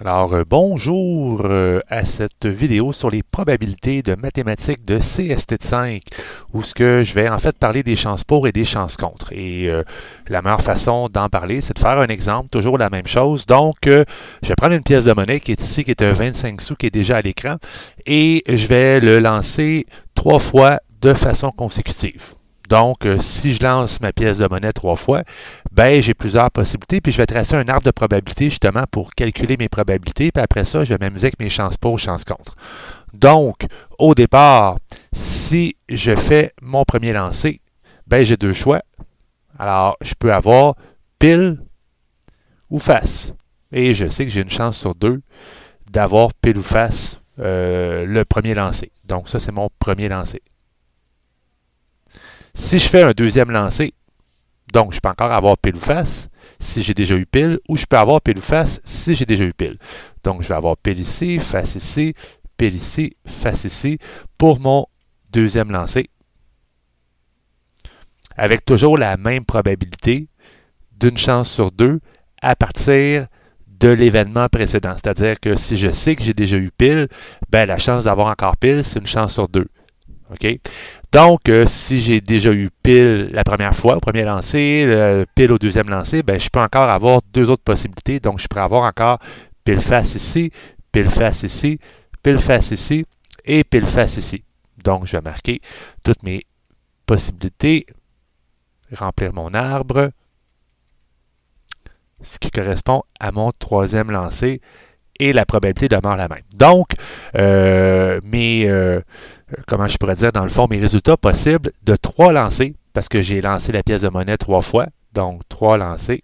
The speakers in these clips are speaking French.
Alors, euh, bonjour euh, à cette vidéo sur les probabilités de mathématiques de CST5, où ce que je vais en fait parler des chances pour et des chances contre. Et euh, la meilleure façon d'en parler, c'est de faire un exemple, toujours la même chose. Donc, je vais prendre une pièce de monnaie qui est ici, qui est un 25 sous, qui est déjà à l'écran, et je vais le lancer trois fois de façon consécutive. Donc, euh, si je lance ma pièce de monnaie trois fois, ben, j'ai plusieurs possibilités, puis je vais tracer un arbre de probabilité justement pour calculer mes probabilités, puis après ça, je vais m'amuser avec mes chances pour, chances contre. Donc, au départ, si je fais mon premier lancer, ben, j'ai deux choix. Alors, je peux avoir pile ou face. Et je sais que j'ai une chance sur deux d'avoir pile ou face euh, le premier lancer. Donc, ça, c'est mon premier lancer. Si je fais un deuxième lancer, donc je peux encore avoir pile ou face si j'ai déjà eu pile, ou je peux avoir pile ou face si j'ai déjà eu pile. Donc je vais avoir pile ici, face ici, pile ici, face ici pour mon deuxième lancer. Avec toujours la même probabilité d'une chance sur deux à partir de l'événement précédent. C'est-à-dire que si je sais que j'ai déjà eu pile, ben, la chance d'avoir encore pile, c'est une chance sur deux. OK? Donc, euh, si j'ai déjà eu pile la première fois au premier lancé, pile au deuxième lancé, ben, je peux encore avoir deux autres possibilités. Donc, je pourrais avoir encore pile face ici, pile face ici, pile face ici et pile face ici. Donc, je vais marquer toutes mes possibilités, remplir mon arbre, ce qui correspond à mon troisième lancé et la probabilité demeure la même. Donc, euh, euh, comment je pourrais dire, dans le fond, mes résultats possibles de trois lancers, parce que j'ai lancé la pièce de monnaie trois fois, donc trois lancers,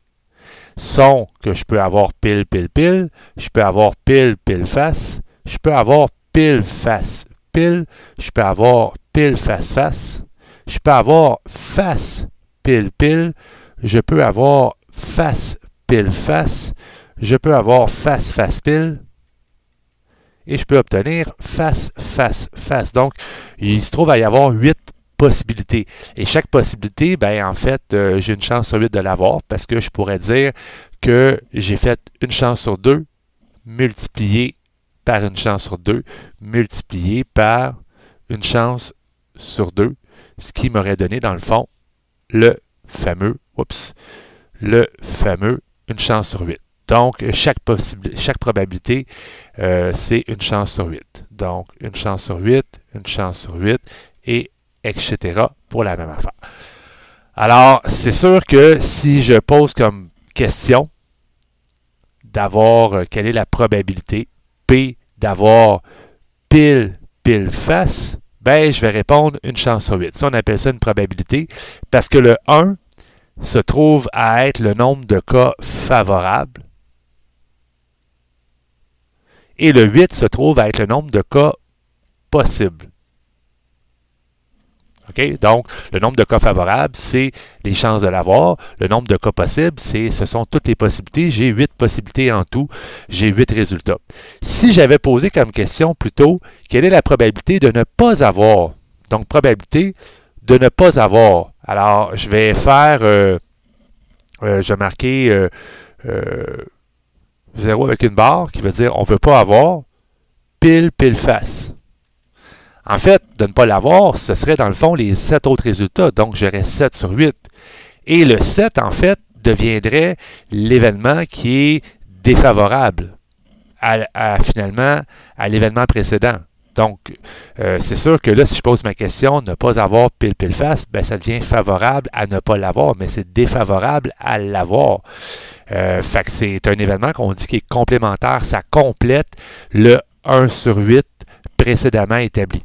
sont que je peux avoir pile, pile, pile, je peux avoir pile, pile, face, je peux avoir pile, face, pile, je peux avoir pile, face, face, je peux avoir face, pile, pile, je peux avoir face, pile, face, je peux avoir face, face, pile, et je peux obtenir face, face, face. Donc, il se trouve à y avoir huit possibilités. Et chaque possibilité, ben, en fait, euh, j'ai une chance sur 8 de l'avoir parce que je pourrais dire que j'ai fait une chance sur deux multipliée par une chance sur deux multipliée par une chance sur deux, ce qui m'aurait donné, dans le fond, le fameux, oups, le fameux une chance sur 8. Donc, chaque, probabilité, euh, c'est une chance sur 8. Donc, une chance sur 8, une chance sur 8, et etc. pour la même affaire. Alors, c'est sûr que si je pose comme question d'avoir, euh, quelle est la probabilité P d'avoir pile, pile face, ben, je vais répondre une chance sur 8. Ça, on appelle ça une probabilité parce que le 1 se trouve à être le nombre de cas favorables et le 8 se trouve à être le nombre de cas possibles. Ok, Donc, le nombre de cas favorables, c'est les chances de l'avoir. Le nombre de cas possibles, c'est ce sont toutes les possibilités. J'ai huit possibilités en tout. J'ai 8 résultats. Si j'avais posé comme question plutôt, quelle est la probabilité de ne pas avoir? Donc, probabilité de ne pas avoir. Alors, je vais faire, euh, euh, je vais marquer euh, 0 avec une barre, qui veut dire on ne veut pas avoir pile, pile face. En fait, de ne pas l'avoir, ce serait dans le fond les 7 autres résultats, donc j'aurais 7 sur 8. Et le 7, en fait, deviendrait l'événement qui est défavorable à finalement à l'événement précédent. Donc, euh, c'est sûr que là, si je pose ma question, ne pas avoir pile pile face, ben, ça devient favorable à ne pas l'avoir, mais c'est défavorable à l'avoir. Euh, fait que c'est un événement qu'on dit qui est complémentaire, ça complète le 1 sur 8 précédemment établi.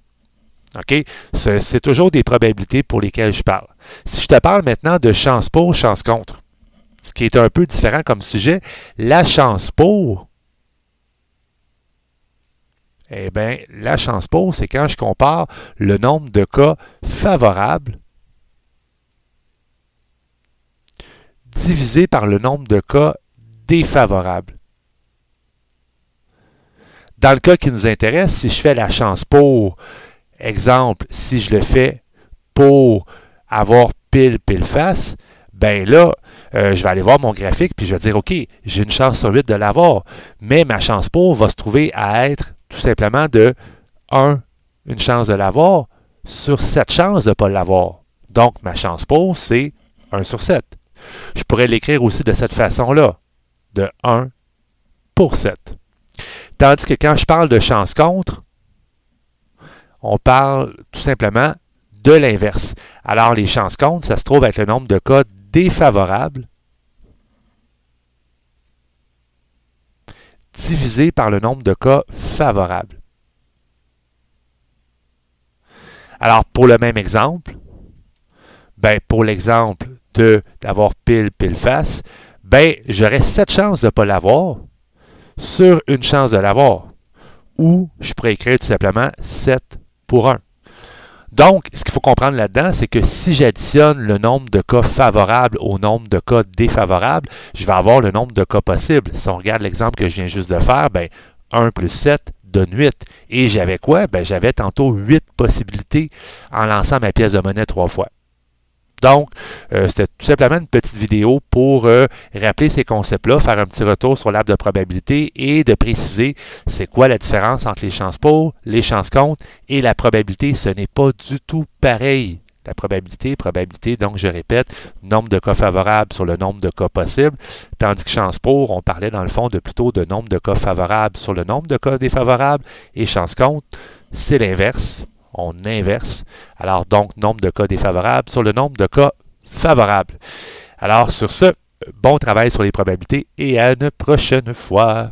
OK? C'est toujours des probabilités pour lesquelles je parle. Si je te parle maintenant de chance pour, chance contre, ce qui est un peu différent comme sujet, la chance pour, eh bien, la chance pour, c'est quand je compare le nombre de cas favorables divisé par le nombre de cas défavorables. Dans le cas qui nous intéresse, si je fais la chance pour, exemple, si je le fais pour avoir pile, pile face, ben là, euh, je vais aller voir mon graphique puis je vais dire, OK, j'ai une chance sur 8 de l'avoir, mais ma chance pour va se trouver à être tout simplement de 1, une chance de l'avoir sur 7 chances de ne pas l'avoir. Donc, ma chance pour, c'est 1 sur 7. Je pourrais l'écrire aussi de cette façon-là, de 1 pour 7. Tandis que quand je parle de chance contre, on parle tout simplement de l'inverse. Alors, les chances contre, ça se trouve être le nombre de cas défavorables divisé par le nombre de cas favorable. Alors, pour le même exemple, ben, pour l'exemple de d'avoir pile, pile face, ben, j'aurais 7 chances de ne pas l'avoir sur une chance de l'avoir. Ou je pourrais écrire tout simplement 7 pour 1. Donc, ce qu'il faut comprendre là-dedans, c'est que si j'additionne le nombre de cas favorables au nombre de cas défavorables, je vais avoir le nombre de cas possibles. Si on regarde l'exemple que je viens juste de faire, ben, 1 plus 7 donne 8. Et j'avais quoi? Ben, j'avais tantôt 8 possibilités en lançant ma pièce de monnaie trois fois. Donc, euh, c'était tout simplement une petite vidéo pour euh, rappeler ces concepts-là, faire un petit retour sur l'arbre de probabilité et de préciser c'est quoi la différence entre les chances pour, les chances contre et la probabilité. Ce n'est pas du tout pareil. La probabilité, probabilité, donc je répète, nombre de cas favorables sur le nombre de cas possibles, tandis que chance pour, on parlait dans le fond de plutôt de nombre de cas favorables sur le nombre de cas défavorables, et chance compte, c'est l'inverse, on inverse. Alors donc, nombre de cas défavorables sur le nombre de cas favorables. Alors sur ce, bon travail sur les probabilités et à une prochaine fois.